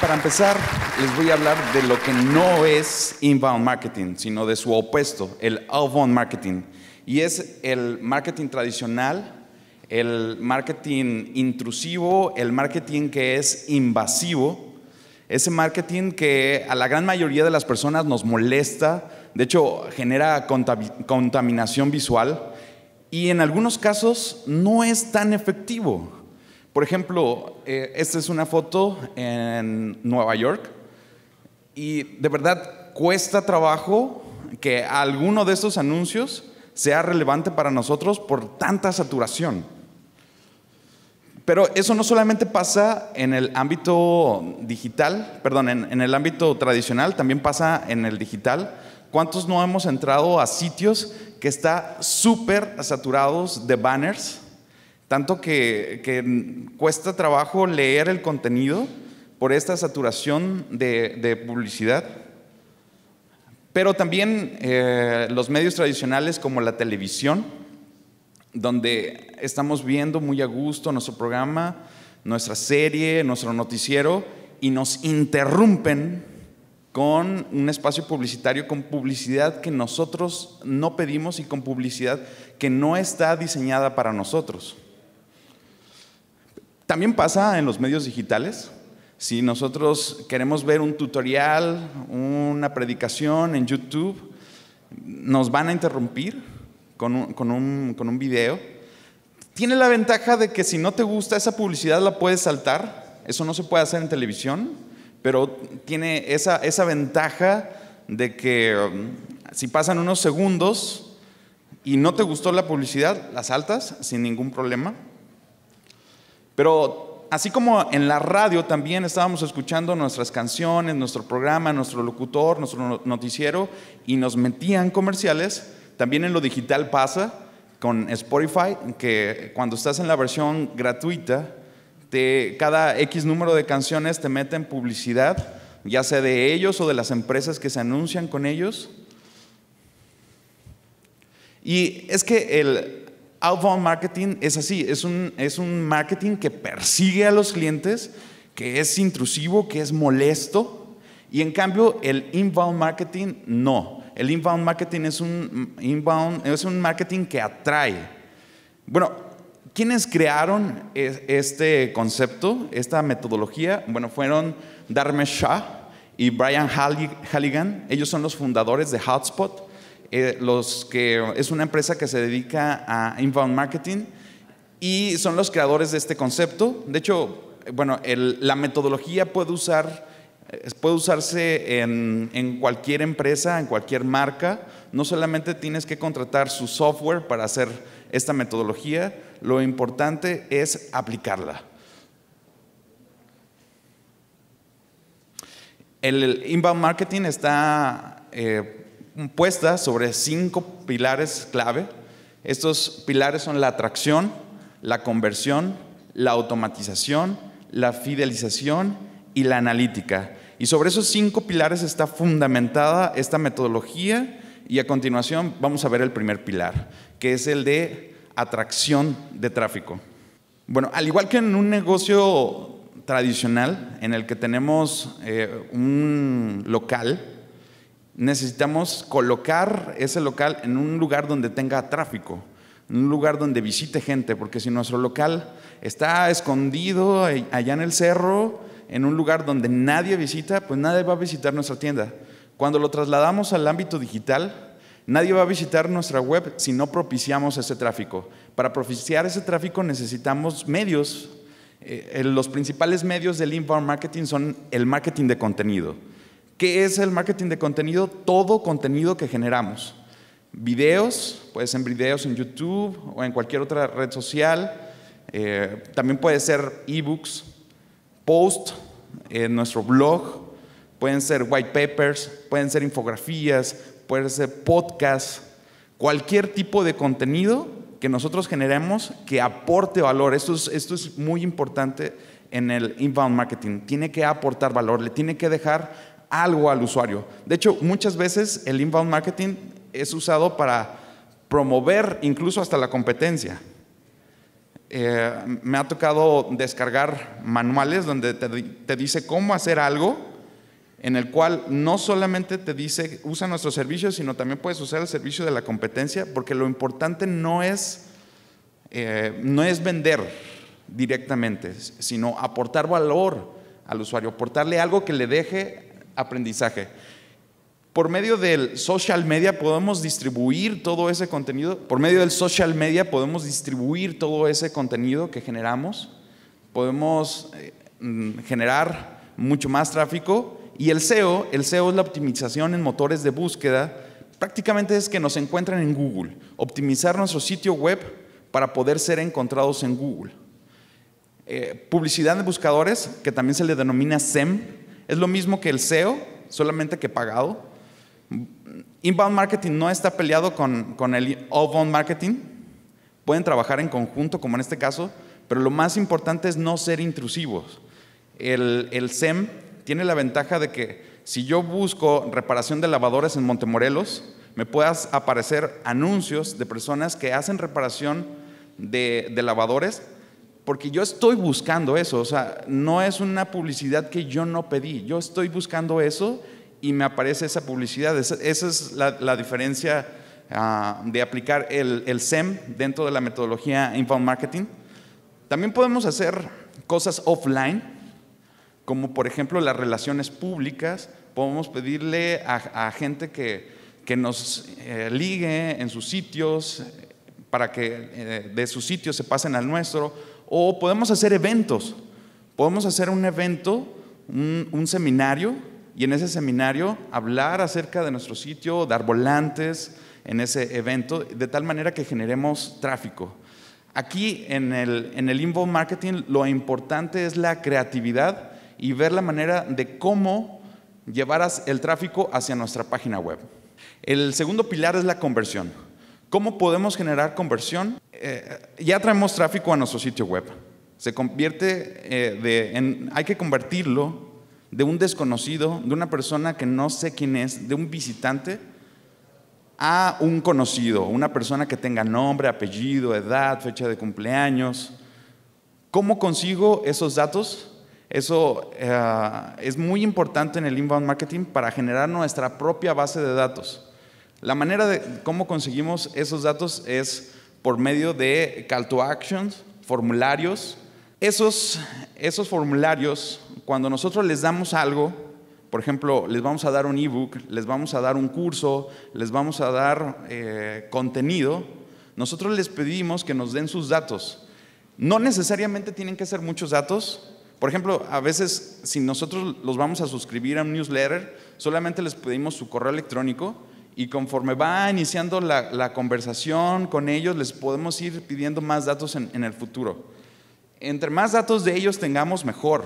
para empezar, les voy a hablar de lo que no es inbound marketing, sino de su opuesto, el outbound marketing. Y es el marketing tradicional, el marketing intrusivo, el marketing que es invasivo, ese marketing que a la gran mayoría de las personas nos molesta, de hecho genera contaminación visual y en algunos casos no es tan efectivo. Por ejemplo, eh, esta es una foto en Nueva York y de verdad cuesta trabajo que alguno de estos anuncios sea relevante para nosotros por tanta saturación. Pero eso no solamente pasa en el ámbito digital, perdón, en, en el ámbito tradicional, también pasa en el digital. ¿Cuántos no hemos entrado a sitios que están súper saturados de banners? Tanto que, cuesta trabajo leer el contenido por esta saturación de, publicidad. Pero también eh, los medios tradicionales como la televisión, donde estamos viendo muy a gusto nuestro programa, nuestra serie, nuestro noticiero, y nos interrumpen con un espacio publicitario, con publicidad que nosotros no pedimos y con publicidad que no está diseñada para nosotros. También pasa en los medios digitales. Si nosotros queremos ver un tutorial, una predicación en YouTube, nos van a interrumpir con un, video. Tiene la ventaja de que si no te gusta esa publicidad la puedes saltar. Eso no se puede hacer en televisión, pero tiene esa, esa ventaja de que um, si pasan unos segundos y no te gustó la publicidad, la saltas sin ningún problema. Pero así como en la radio también estábamos escuchando nuestras canciones, nuestro programa, nuestro locutor, nuestro noticiero y nos metían comerciales, también en lo digital pasa con Spotify, que cuando estás en la versión gratuita, te, cada X número de canciones te meten publicidad, ya sea de ellos o de las empresas que se anuncian con ellos. Y es que el, Outbound marketing es así, es un, marketing que persigue a los clientes, que es intrusivo, que es molesto, y en cambio el inbound marketing no. El inbound marketing es un, inbound, es un marketing que atrae. Bueno, ¿quiénes crearon e, este concepto, esta metodología? Bueno, fueron Dharmesh Shah y Brian Halligan. Ellos son los fundadores de Hotspot. Eh, los que es una empresa que se dedica a inbound marketing y son los creadores de este concepto. De hecho, eh, bueno, la metodología puede, usar, eh, puede usarse en, cualquier empresa, en cualquier marca. No solamente tienes que contratar su software para hacer esta metodología, lo importante es aplicarla. El inbound marketing está sobre cinco pilares clave. Estos pilares son la atracción, la conversión, la automatización, la fidelización y la analítica. Y sobre esos cinco pilares está fundamentada esta metodología y a continuación vamos a ver el primer pilar, que es el de atracción de tráfico. Bueno, al igual que en un negocio tradicional en el que tenemos eh, un local, necesitamos colocar ese local en un lugar donde tenga tráfico, en un lugar donde visite gente, porque si nuestro local está escondido allá en el cerro, en un lugar donde nadie visita, pues nadie va a visitar nuestra tienda. Cuando lo trasladamos al ámbito digital, nadie va a visitar nuestra web si no propiciamos ese tráfico. Para propiciar ese tráfico necesitamos medios. Eh, eh, los principales medios del inbound marketing son el marketing de contenido. ¿Qué es el marketing de contenido? Todo contenido que generamos. Videos, puede ser videos en YouTube o en cualquier otra red social. Eh, también puede ser ebooks, posts en nuestro blog, pueden ser white papers, pueden ser infografías, pueden ser podcasts, cualquier tipo de contenido que nosotros generemos que aporte valor. Esto es, esto es muy importante en el inbound marketing. Tiene que aportar valor, le tiene que dejar algo al usuario. De hecho, muchas veces el inbound marketing es usado para promover incluso hasta la competencia. Eh, me ha tocado descargar manuales donde te, dice cómo hacer algo, en el cual no solamente te dice usa nuestro servicio, sino también puedes usar el servicio de la competencia, porque lo importante no es, eh, no es vender directamente, sino aportar valor al usuario, aportarle algo que le deje aprendizaje. Por medio del social media podemos distribuir todo ese contenido. Por medio del social media podemos distribuir todo ese contenido que generamos. Podemos eh, generar mucho más tráfico. Y el SEO, el SEO es la optimización en motores de búsqueda. Prácticamente es que nos encuentran en Google. Optimizar nuestro sitio web para poder ser encontrados en Google. Eh, publicidad de buscadores, que también se le denomina SEM es lo mismo que el SEO, solamente que pagado. Inbound marketing no está peleado con, el outbound marketing. Pueden trabajar en conjunto, como en este caso, pero lo más importante es no ser intrusivos. El, el SEM tiene la ventaja de que si yo busco reparación de lavadores en Montemorelos, me puedas aparecer anuncios de personas que hacen reparación de lavadores porque yo estoy buscando eso, o sea, no es una publicidad que yo no pedí, yo estoy buscando eso y me aparece esa publicidad, esa, es la, diferencia ah, de aplicar el, SEM dentro de la metodología Inbound Marketing. También podemos hacer cosas offline, como por ejemplo las relaciones públicas, podemos pedirle a, gente que, que nos eh, ligue en sus sitios eh, para que eh, de sus sitios se pasen al nuestro o podemos hacer eventos. Podemos hacer un evento, un, seminario, y en ese seminario hablar acerca de nuestro sitio, dar volantes en ese evento, de tal manera que generemos tráfico. Aquí en el, en inbound marketing lo importante es la creatividad y ver la manera de cómo llevar el tráfico hacia nuestra página web. El segundo pilar es la conversión. ¿Cómo podemos generar conversión? Eh, ya traemos tráfico a nuestro sitio web. Se convierte eh, de, en, hay que convertirlo de un desconocido, de una persona que no sé quién es, de un visitante, a un conocido, una persona que tenga nombre, apellido, edad, fecha de cumpleaños. ¿Cómo consigo esos datos? Eso eh, es muy importante en el inbound marketing para generar nuestra propia base de datos. La manera de cómo conseguimos esos datos es por medio de call to actions, formularios. Esos, formularios, cuando nosotros les damos algo, por ejemplo, les vamos a dar un ebook, les vamos a dar un curso, les vamos a dar eh, contenido, nosotros les pedimos que nos den sus datos. No necesariamente tienen que ser muchos datos. Por ejemplo, a veces si nosotros los vamos a suscribir a un newsletter, solamente les pedimos su correo electrónico y conforme va iniciando la, conversación con ellos, les podemos ir pidiendo más datos en el futuro. Entre más datos de ellos tengamos, mejor,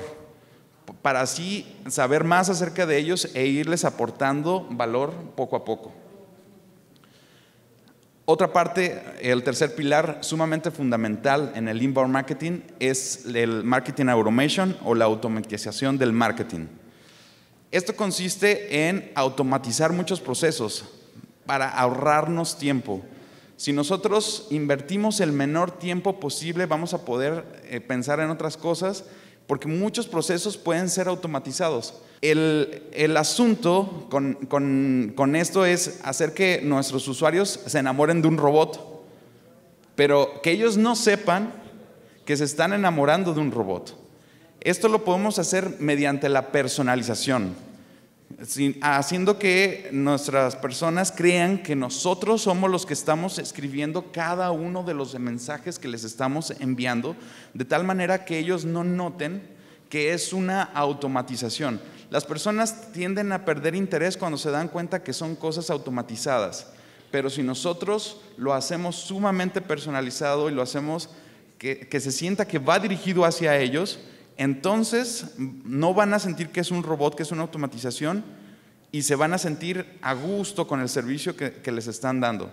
para así saber más acerca de ellos e irles aportando valor poco a poco. Otra parte, el tercer pilar sumamente fundamental en el inbound marketing es el marketing automation o la automatización del marketing. Esto consiste en automatizar muchos procesos, para ahorrarnos tiempo. Si nosotros invertimos el menor tiempo posible, vamos a poder eh, pensar en otras cosas, porque muchos procesos pueden ser automatizados. El, asunto con, esto es hacer que nuestros usuarios se enamoren de un robot, pero que ellos no sepan que se están enamorando de un robot. Esto lo podemos hacer mediante la personalización haciendo que nuestras personas crean que nosotros somos los que estamos escribiendo cada uno de los mensajes que les estamos enviando, de tal manera que ellos no noten que es una automatización. Las personas tienden a perder interés cuando se dan cuenta que son cosas automatizadas, pero si nosotros lo hacemos sumamente personalizado y lo hacemos que se sienta que va dirigido hacia ellos, entonces no van a sentir que es un robot, que es una automatización, y se van a sentir a gusto con el servicio que, les están dando.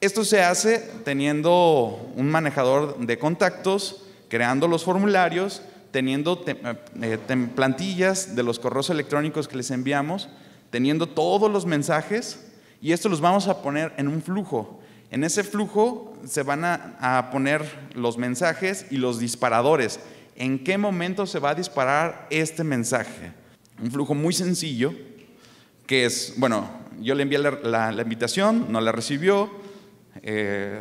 Esto se hace teniendo un manejador de contactos, creando los formularios, teniendo eh, plantillas de los correos electrónicos que les enviamos, teniendo todos los mensajes, y esto los vamos a poner en un flujo. En ese flujo se van a, poner los mensajes y los disparadores. ¿En qué momento se va a disparar este mensaje? Un flujo muy sencillo, que es, bueno, yo le envié la, invitación, no la recibió, eh,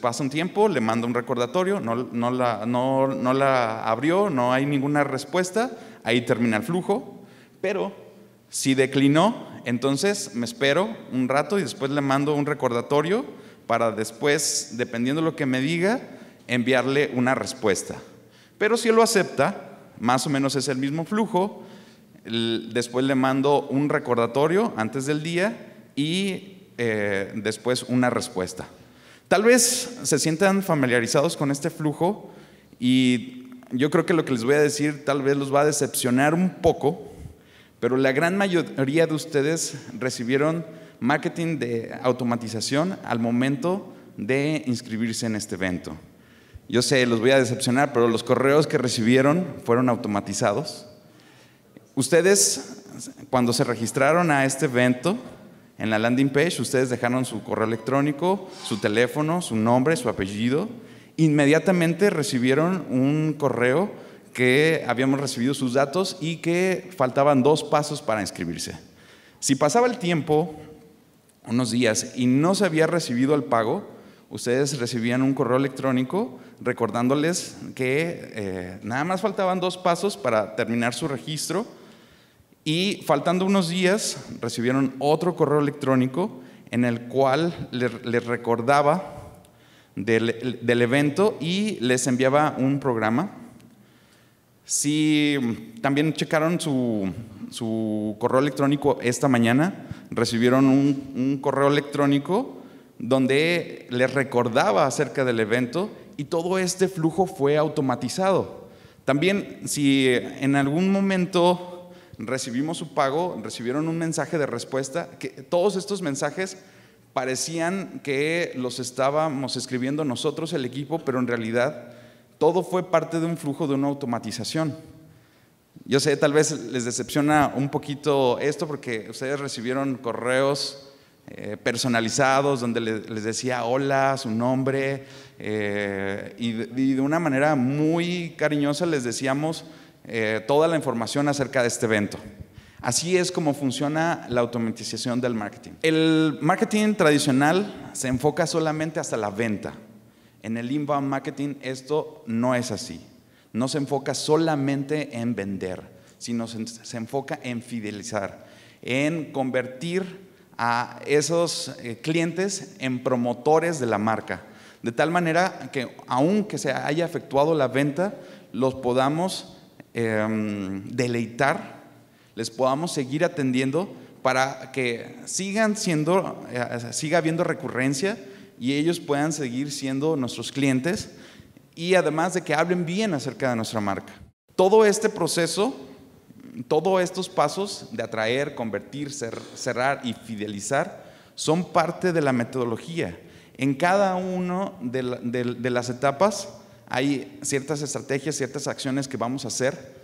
pasa un tiempo, le mando un recordatorio, no, la, no la abrió, no hay ninguna respuesta, ahí termina el flujo, pero si declinó, entonces me espero un rato y después le mando un recordatorio para después, dependiendo de lo que me diga, enviarle una respuesta. Pero si él lo acepta, más o menos es el mismo flujo, después le mando un recordatorio antes del día y eh, después una respuesta. Tal vez se sientan familiarizados con este flujo y yo creo que lo que les voy a decir tal vez los va a decepcionar un poco, pero la gran mayoría de ustedes recibieron marketing de automatización al momento de inscribirse en este evento. Yo sé, los voy a decepcionar, pero los correos que recibieron fueron automatizados. Ustedes, cuando se registraron a este evento, en la landing page, ustedes dejaron su correo electrónico, su teléfono, su nombre, su apellido. Inmediatamente recibieron un correo que habíamos recibido sus datos y que faltaban dos pasos para inscribirse. Si pasaba el tiempo unos días y no se había recibido el pago, ustedes recibían un correo electrónico recordándoles que eh, nada más faltaban dos pasos para terminar su registro y faltando unos días recibieron otro correo electrónico en el cual les recordaba del, del, evento y les enviaba un programa. Si también checaron su, su correo electrónico esta mañana, recibieron un, correo electrónico donde les recordaba acerca del evento y todo este flujo fue automatizado. También si en algún momento recibimos su pago, recibieron un mensaje de respuesta, que todos estos mensajes parecían que los estábamos escribiendo nosotros, el equipo, pero en realidad todo fue parte de un flujo de una automatización. Yo sé, tal vez les decepciona un poquito esto porque ustedes recibieron correos eh, personalizados donde les, decía hola, su nombre, eh, y, de, una manera muy cariñosa les decíamos eh, toda la información acerca de este evento. Así es como funciona la automatización del marketing. El marketing tradicional se enfoca solamente hasta la venta. En el inbound marketing esto no es así no se enfoca solamente en vender, sino se, enfoca en fidelizar, en convertir a esos eh, clientes en promotores de la marca, de tal manera que aunque se haya efectuado la venta, los podamos em, deleitar, les podamos seguir atendiendo para que sigan siendo, eh, siga habiendo recurrencia y ellos puedan seguir siendo nuestros clientes y además de que hablen bien acerca de nuestra marca. Todo este proceso, todos estos pasos de atraer, convertir, cerrar y fidelizar son parte de la metodología. En cada una de, las etapas hay ciertas estrategias, ciertas acciones que vamos a hacer,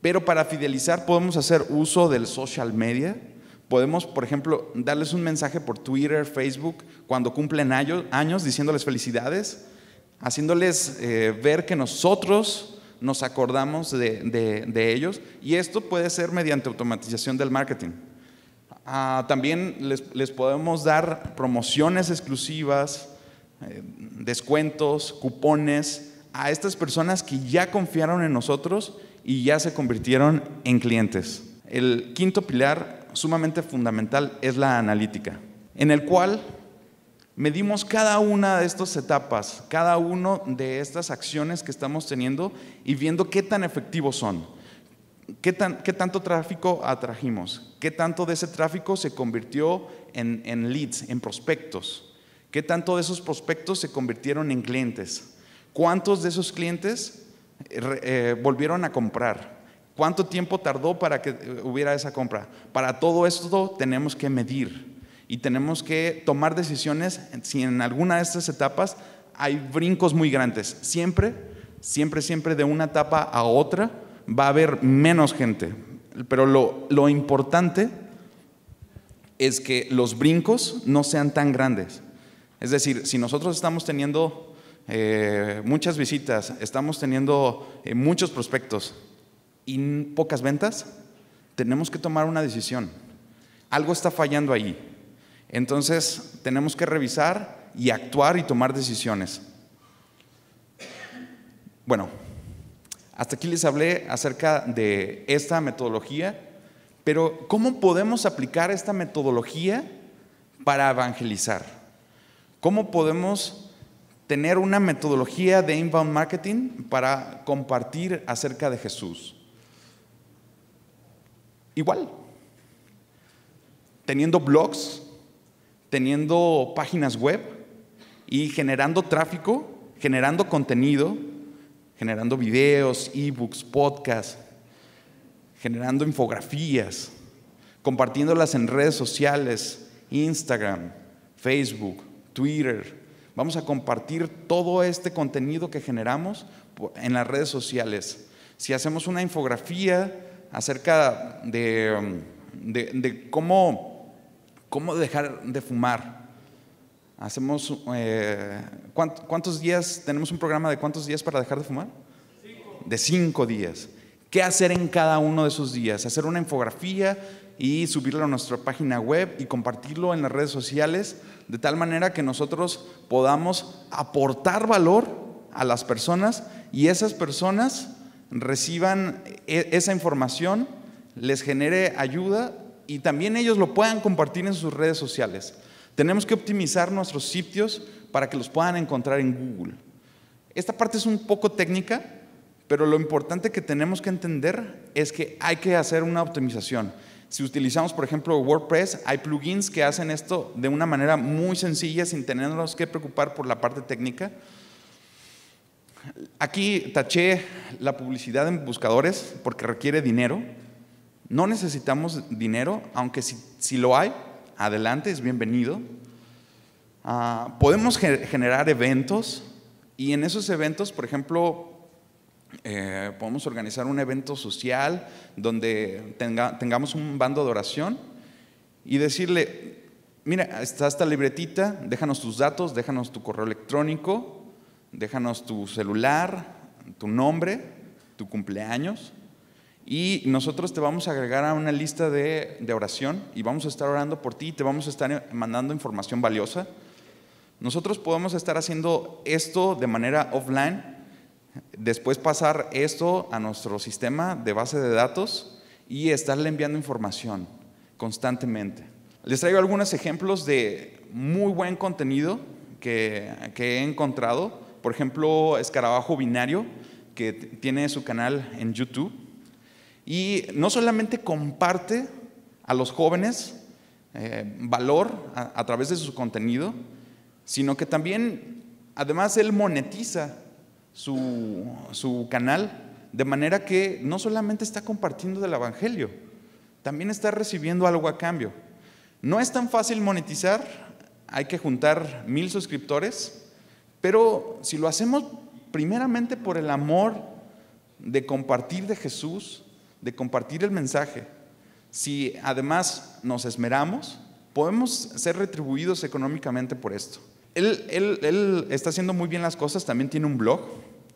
pero para fidelizar podemos hacer uso del social media, Podemos, por ejemplo, darles un mensaje por Twitter, Facebook, cuando cumplen años, diciéndoles felicidades haciéndoles eh, ver que nosotros nos acordamos de, ellos y esto puede ser mediante automatización del marketing. Ah, también les, podemos dar promociones exclusivas, eh, descuentos, cupones a estas personas que ya confiaron en nosotros y ya se convirtieron en clientes. El quinto pilar sumamente fundamental es la analítica, en el cual Medimos cada una de estas etapas, cada una de estas acciones que estamos teniendo y viendo qué tan efectivos son, qué, tanto tráfico atrajimos, qué tanto de ese tráfico se convirtió en, leads, en prospectos, qué tanto de esos prospectos se convirtieron en clientes, cuántos de esos clientes eh, volvieron a comprar, cuánto tiempo tardó para que eh, hubiera esa compra. Para todo esto tenemos que medir y tenemos que tomar decisiones si en alguna de estas etapas hay brincos muy grandes. Siempre, siempre, siempre de una etapa a otra va a haber menos gente. Pero lo, importante es que los brincos no sean tan grandes. Es decir, si nosotros estamos teniendo eh, muchas visitas, estamos teniendo eh, muchos prospectos y pocas ventas, tenemos que tomar una decisión. Algo está fallando ahí entonces tenemos que revisar y actuar y tomar decisiones. Bueno, hasta aquí les hablé acerca de esta metodología, pero ¿cómo podemos aplicar esta metodología para evangelizar? ¿Cómo podemos tener una metodología de inbound marketing para compartir acerca de Jesús? Igual, teniendo blogs, teniendo páginas web y generando tráfico, generando contenido, generando videos, ebooks, podcasts, generando infografías, compartiéndolas en redes sociales, Instagram, Facebook, Twitter. Vamos a compartir todo este contenido que generamos en las redes sociales. Si hacemos una infografía acerca de, um, de cómo ¿Cómo dejar de fumar? Hacemos, eh, ¿cuántos días? Tenemos un programa de cuántos días para dejar de fumar? De cinco días. ¿Qué hacer en cada uno de esos días? Hacer una infografía y subirlo a nuestra página web y compartirlo en las redes sociales, de tal manera que nosotros podamos aportar valor a las personas y esas personas reciban e-, esa información, les genere ayuda y también ellos lo puedan compartir en sus redes sociales. Tenemos que optimizar nuestros sitios para que los puedan encontrar en Google. Esta parte es un poco técnica, pero lo importante que tenemos que entender es que hay que hacer una optimización. Si utilizamos, por ejemplo, WordPress, hay plugins que hacen esto de una manera muy sencilla sin tenernos que preocupar por la parte técnica. Aquí taché la publicidad en buscadores porque requiere dinero. No necesitamos dinero, aunque si, lo hay, adelante, es bienvenido. Ah, podemos generar eventos y en esos eventos, por ejemplo, eh, podemos organizar un evento social donde tengamos un bando de oración y decirle, mira, está esta libretita, déjanos tus datos, déjanos tu correo electrónico, déjanos tu celular, tu nombre, tu cumpleaños y nosotros te vamos a agregar a una lista de, oración y vamos a estar orando por ti y te vamos a estar eh, mandando información valiosa. Nosotros podemos estar haciendo esto de manera offline, después pasar esto a nuestro sistema de base de datos y estarle enviando información constantemente. Les traigo algunos ejemplos de muy buen contenido que he encontrado. Por ejemplo, Escarabajo Binario, que tiene su canal en YouTube y no solamente comparte a los jóvenes eh, valor a, través de su contenido, sino que también, además, él monetiza su, su, canal, de manera que no solamente está compartiendo del Evangelio, también está recibiendo algo a cambio. No es tan fácil monetizar, hay que juntar mil suscriptores, pero si lo hacemos primeramente por el amor de compartir de Jesús, de compartir el mensaje, si además nos esmeramos, podemos ser retribuidos económicamente por esto. Él, está haciendo muy bien las cosas, también tiene un blog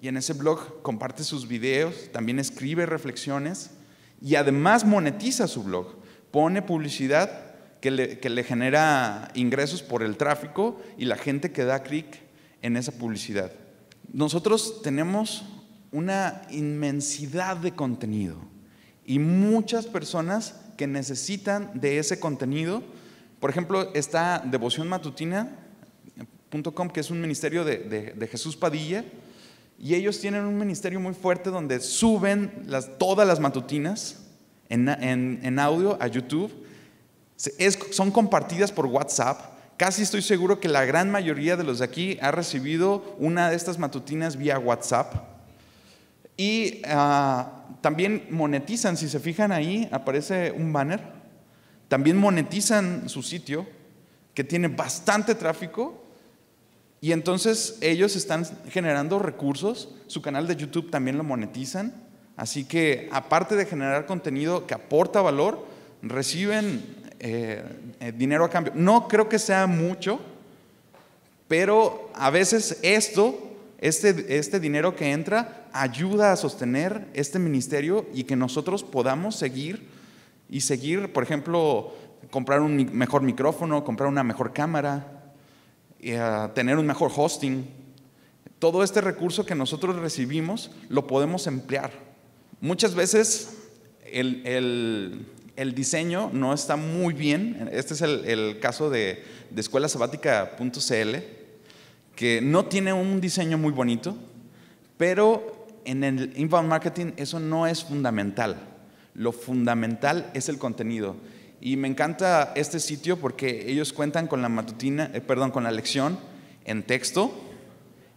y en ese blog comparte sus videos, también escribe reflexiones y además monetiza su blog, pone publicidad que le, que le genera ingresos por el tráfico y la gente que da clic en esa publicidad. Nosotros tenemos una inmensidad de contenido y muchas personas que necesitan de ese contenido, por ejemplo, está devocionmatutina.com, que es un ministerio de, de, Jesús Padilla, y ellos tienen un ministerio muy fuerte donde suben las, todas las matutinas en, en, en audio a YouTube, son compartidas por WhatsApp. Casi estoy seguro que la gran mayoría de los de aquí ha recibido una de estas matutinas vía WhatsApp. Y ah, también monetizan, si se fijan ahí, aparece un banner. También monetizan su sitio, que tiene bastante tráfico. Y entonces ellos están generando recursos. Su canal de YouTube también lo monetizan. Así que aparte de generar contenido que aporta valor, reciben eh, eh, dinero a cambio. No creo que sea mucho, pero a veces esto, este, este dinero que entra, ayuda a sostener este ministerio y que nosotros podamos seguir y seguir, por ejemplo, comprar un mejor micrófono, comprar una mejor cámara, eh, tener un mejor hosting. Todo este recurso que nosotros recibimos lo podemos emplear. Muchas veces el, el, diseño no está muy bien. Este es el, el caso de, de escuelasabática.cl, que no tiene un diseño muy bonito, pero en el inbound marketing eso no es fundamental. Lo fundamental es el contenido. Y me encanta este sitio porque ellos cuentan con la matutina, eh, perdón, con la lección en texto,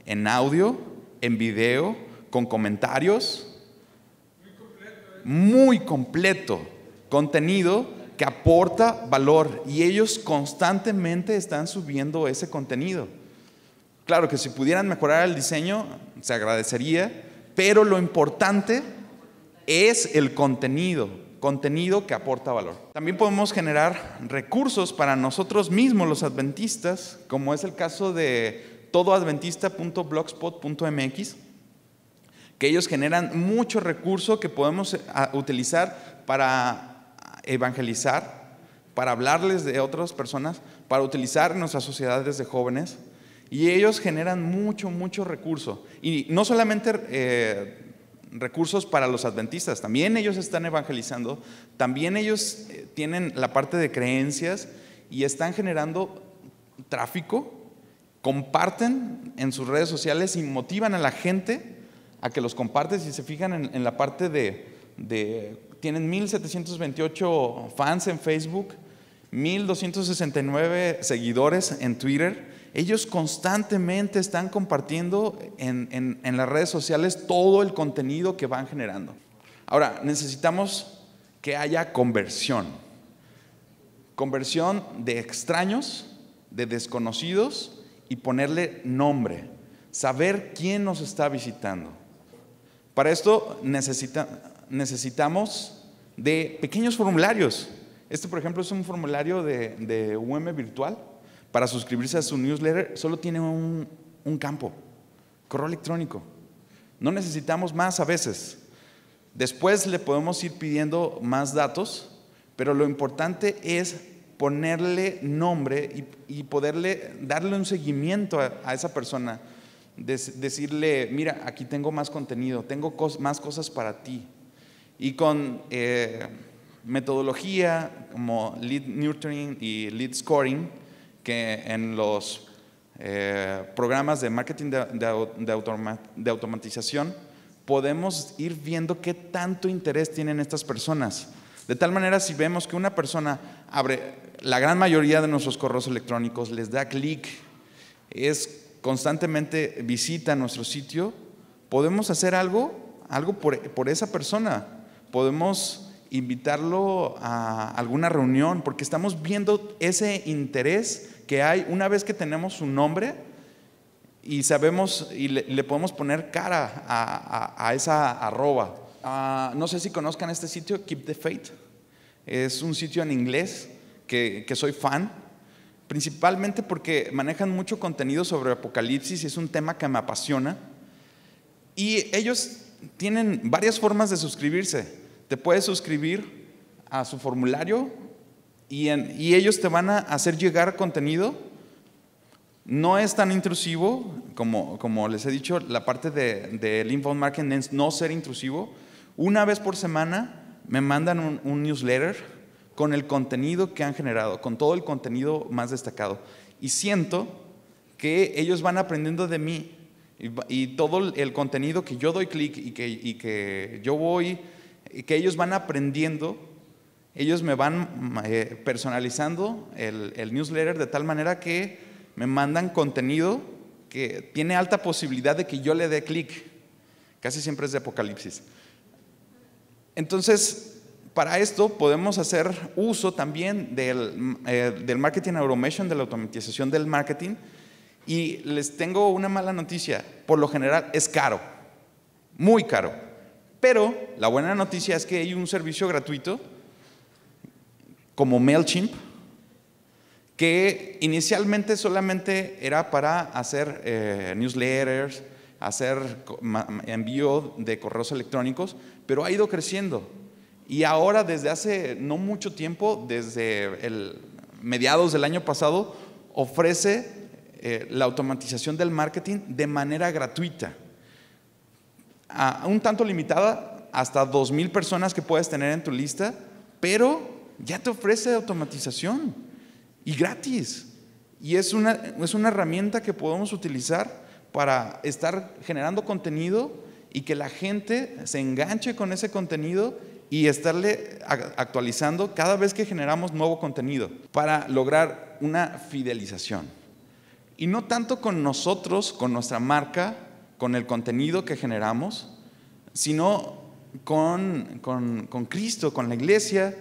en audio, en video, con comentarios. Muy completo. Eh. Muy completo. Contenido que aporta valor y ellos constantemente están subiendo ese contenido. Claro que si pudieran mejorar el diseño, se agradecería, pero lo importante es el contenido, contenido que aporta valor. También podemos generar recursos para nosotros mismos, los adventistas, como es el caso de todoadventista.blogspot.mx, que ellos generan mucho recurso que podemos eh, utilizar para evangelizar, para hablarles de otras personas, para utilizar nuestras sociedades de jóvenes y ellos generan mucho, mucho recurso. Y no solamente eh, recursos para los adventistas, también ellos están evangelizando, también ellos eh, tienen la parte de creencias y están generando tráfico, comparten en sus redes sociales y motivan a la gente a que los compartes. Si se fijan en, la parte de, de, tienen 1728 fans en Facebook, 1269 seguidores en Twitter ellos constantemente están compartiendo en, las redes sociales todo el contenido que van generando. Ahora, necesitamos que haya conversión. Conversión de extraños, de desconocidos y ponerle nombre. Saber quién nos está visitando. Para esto necesitamos de pequeños formularios. Este, por ejemplo, es un formulario de, de UM virtual para suscribirse a su newsletter solo tiene un, campo, correo electrónico. No necesitamos más a veces. Después le podemos ir pidiendo más datos, pero lo importante es ponerle nombre y, poderle darle un seguimiento a, esa persona. decirle, mira, aquí tengo más contenido, tengo más cosas para ti. Y con eh, metodología como lead nurturing y lead scoring, que en los eh, programas de marketing de, de, automatización podemos ir viendo qué tanto interés tienen estas personas. De tal manera, si vemos que una persona abre, la gran mayoría de nuestros correos electrónicos les da clic, es constantemente visita nuestro sitio, podemos hacer algo, algo por, por esa persona. Podemos invitarlo a alguna reunión, porque estamos viendo ese interés que hay una vez que tenemos un nombre y sabemos y le, podemos poner cara a, esa arroba. Ah, no sé si conozcan este sitio, Keep the Faith. Es un sitio en inglés que, que soy fan, principalmente porque manejan mucho contenido sobre Apocalipsis y es un tema que me apasiona. Y ellos tienen varias formas de suscribirse te puedes suscribir a su formulario y, y, ellos te van a hacer llegar contenido. No es tan intrusivo, como, como les he dicho, la parte del de, inbound marketing es no ser intrusivo. Una vez por semana me mandan un, newsletter con el contenido que han generado, con todo el contenido más destacado. Y siento que ellos van aprendiendo de mí y, todo el contenido que yo doy clic y que, y que yo voy que ellos van aprendiendo, ellos me van eh, personalizando el, newsletter de tal manera que me mandan contenido que tiene alta posibilidad de que yo le dé clic. Casi siempre es de Apocalipsis. Entonces, para esto podemos hacer uso también del, eh, marketing automation, de la automatización del marketing. Y les tengo una mala noticia. Por lo general es caro, muy caro. Pero la buena noticia es que hay un servicio gratuito como MailChimp que inicialmente solamente era para hacer eh, newsletters, hacer envío de correos electrónicos, pero ha ido creciendo. Y ahora desde hace no mucho tiempo, desde mediados del año pasado, ofrece eh, la automatización del marketing de manera gratuita un tanto limitada, hasta 2.000 personas que puedes tener en tu lista, pero ya te ofrece automatización y gratis. Y es una herramienta que podemos utilizar para estar generando contenido y que la gente se enganche con ese contenido y estarle actualizando cada vez que generamos nuevo contenido para lograr una fidelización. Y no tanto con nosotros, con nuestra marca, con el contenido que generamos, sino con, Cristo, con la iglesia,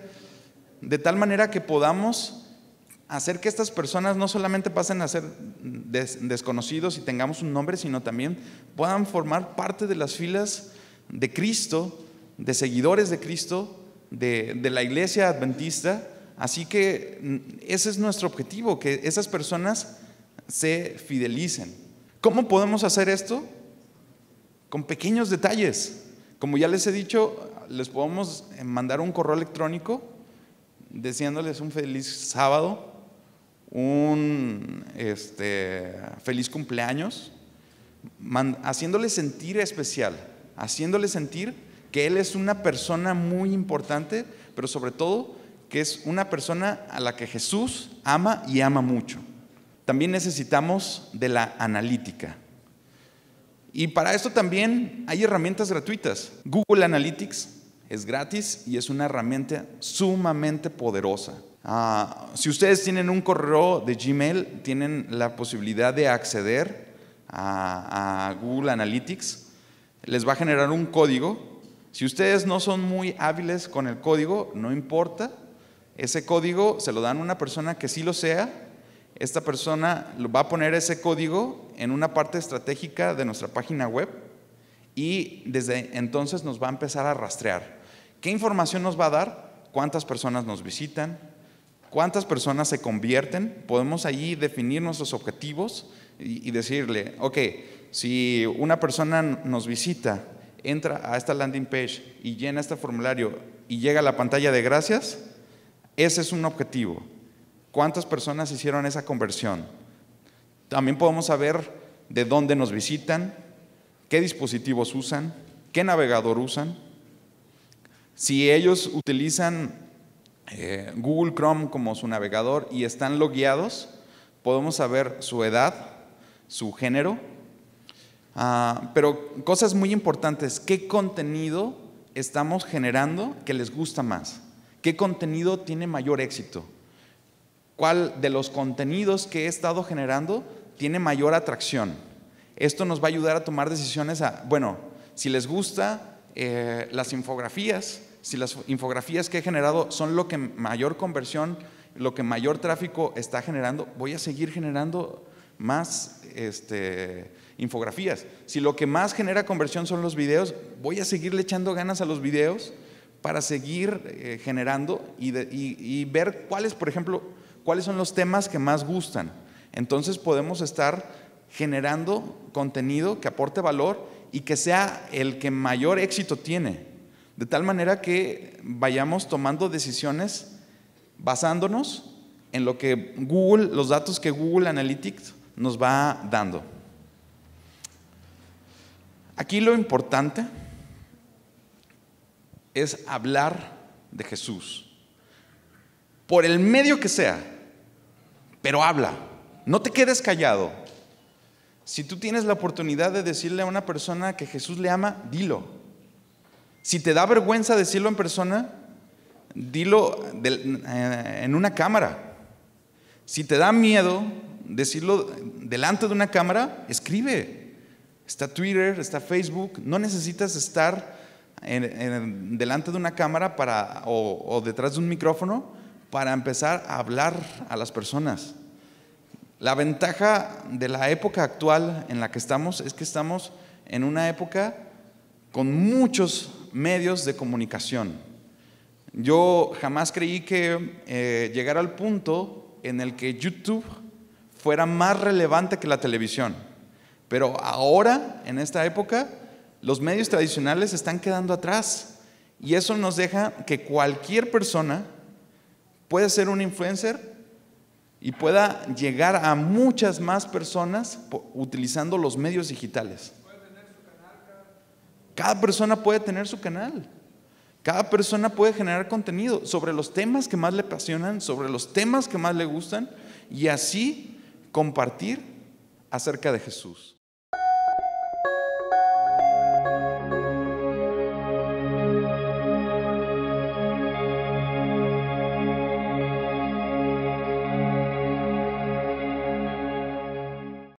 de tal manera que podamos hacer que estas personas no solamente pasen a ser desconocidos y tengamos un nombre, sino también puedan formar parte de las filas de Cristo, de seguidores de Cristo, de, de la iglesia adventista. Así que mm, ese es nuestro objetivo, que esas personas se fidelicen. ¿Cómo podemos hacer esto? con pequeños detalles. Como ya les he dicho, les podemos eh, mandar un correo electrónico deseándoles un feliz sábado, un este, feliz cumpleaños, haciéndoles sentir especial, haciéndoles sentir que él es una persona muy importante, pero sobre todo que es una persona a la que Jesús ama y ama mucho. También necesitamos de la analítica. Y para esto también hay herramientas gratuitas. Google Analytics es gratis y es una herramienta sumamente poderosa. Ah, si ustedes tienen un correo de Gmail, tienen la posibilidad de acceder a, a Google Analytics. Les va a generar un código. Si ustedes no son muy hábiles con el código, no importa. Ese código se lo dan a una persona que sí lo sea esta persona va a poner ese código en una parte estratégica de nuestra página web y desde entonces nos va a empezar a rastrear. ¿Qué información nos va a dar? ¿Cuántas personas nos visitan? ¿Cuántas personas se convierten? Podemos allí definir nuestros objetivos y, decirle, ok, si una persona nos visita, entra a esta landing page y llena este formulario y llega a la pantalla de gracias, ese es un objetivo. ¿Cuántas personas hicieron esa conversión? También podemos saber de dónde nos visitan, qué dispositivos usan, qué navegador usan. Si ellos utilizan eh, Google Chrome como su navegador y están logueados, podemos saber su edad, su género. Ah, pero cosas muy importantes, ¿qué contenido estamos generando que les gusta más? ¿Qué contenido tiene mayor éxito? cuál de los contenidos que he estado generando tiene mayor atracción. Esto nos va a ayudar a tomar decisiones a, bueno, si les gusta eh, las infografías, si las infografías que he generado son lo que mayor conversión, lo que mayor tráfico está generando, voy a seguir generando más este, infografías. Si lo que más genera conversión son los videos, voy a seguirle echando ganas a los videos para seguir eh, generando y ver cuáles, por ejemplo, cuáles son los temas que más gustan. Entonces podemos estar generando contenido que aporte valor y que sea el que mayor éxito tiene. De tal manera que vayamos tomando decisiones basándonos en lo que Google, los datos que Google Analytics nos va dando. Aquí lo importante es hablar de Jesús por el medio que sea, pero habla, no te quedes callado. Si tú tienes la oportunidad de decirle a una persona que Jesús le ama, dilo. Si te da vergüenza decirlo en persona, dilo eh, en una cámara. Si te da miedo decirlo delante de una cámara, escribe. Está Twitter, está Facebook, no necesitas estar delante de una cámara para, o detrás de un micrófono para empezar a hablar a las personas. La ventaja de la época actual en la que estamos es que estamos en una época con muchos medios de comunicación. Yo jamás creí que eh, llegara al punto en el que YouTube fuera más relevante que la televisión. Pero ahora, en esta época, los medios tradicionales están quedando atrás y eso nos deja que cualquier persona puede ser un influencer y pueda llegar a muchas más personas utilizando los medios digitales. Cada persona puede tener su canal. Cada persona puede generar contenido sobre los temas que más le apasionan, sobre los temas que más le gustan y así compartir acerca de Jesús.